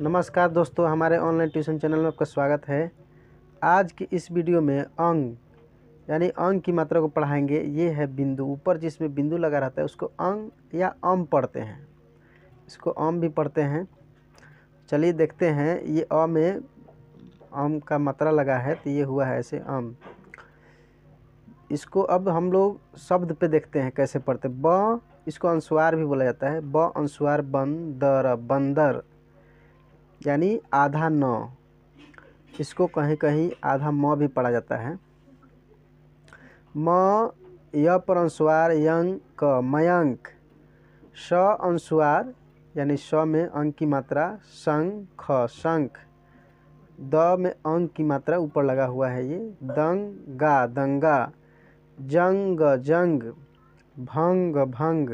नमस्कार दोस्तों हमारे ऑनलाइन ट्यूशन चैनल में आपका स्वागत है आज की इस वीडियो में अंग यानी अंग की मात्रा को पढ़ाएंगे ये है बिंदु ऊपर जिसमें बिंदु लगा रहता है उसको अंग या अम पढ़ते हैं इसको अम भी पढ़ते हैं चलिए देखते हैं ये अ में अम का मात्रा लगा है तो ये हुआ है ऐसे अम इसको अब हम लोग शब्द पे देखते हैं कैसे पढ़ते हैं ब इसको अनुस्वार भी बोला जाता है ब अनुस्वार बंदर बंदर यानी आधा न इसको कहीं कहीं आधा म भी पढ़ा जाता है म य पर अनुस्वार यंग क मयंक स अनुस्वार यानी स में अंक की मात्रा संग ख शंख द में अंक की मात्रा ऊपर लगा हुआ है ये दंग गा दंगा जंग जंग भंग भंग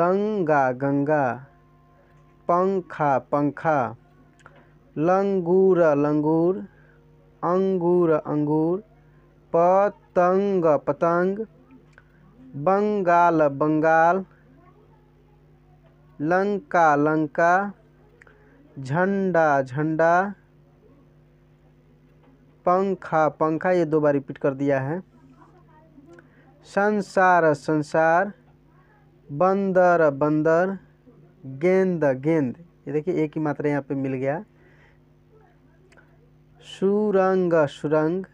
गंगा गंगा पंखा पंखा लंगूर लंगूर अंगूर अंगूर पतंग पतंग बंगाल बंगाल लंका लंका झंडा झंडा पंखा पंखा ये दो बार रिपीट कर दिया है संसार संसार बंदर बंदर गेंद गेंद ये देखिए एक ही मात्रा यहाँ पे मिल गया सुरंग सुरंग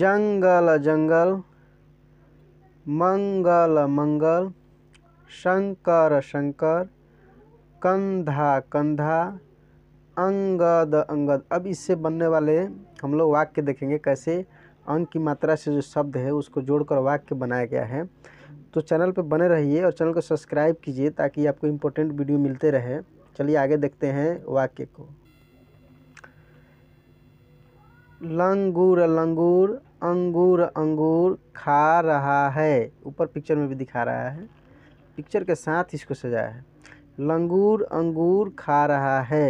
जंगल जंगल मंगल मंगल शंकर शंकर कंधा कंधा अंगद अंगद अब इससे बनने वाले हम लोग वाक्य देखेंगे कैसे अंक की मात्रा से जो शब्द है उसको जोड़कर वाक्य बनाया गया है तो चैनल पर बने रहिए और चैनल को सब्सक्राइब कीजिए ताकि आपको इम्पोर्टेंट वीडियो मिलते रहे चलिए आगे देखते हैं वाक्य को लंगूर लंगूर अंगूर अंगूर खा रहा है ऊपर पिक्चर में भी दिखा रहा है पिक्चर के साथ इसको सजाया है लंगूर अंगूर खा रहा है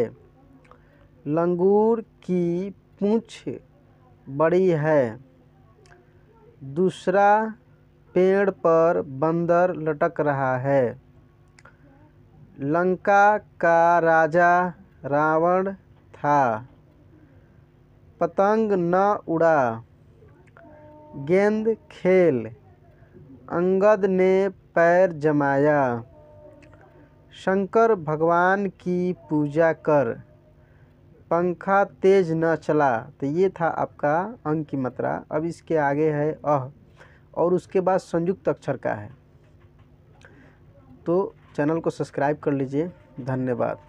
लंगूर की पूछ बड़ी है दूसरा पेड़ पर बंदर लटक रहा है लंका का राजा रावण था पतंग न उड़ा गेंद खेल अंगद ने पैर जमाया शंकर भगवान की पूजा कर पंखा तेज न चला तो ये था आपका अंक की मात्रा अब इसके आगे है अह और उसके बाद संयुक्त अक्षर का है तो चैनल को सब्सक्राइब कर लीजिए धन्यवाद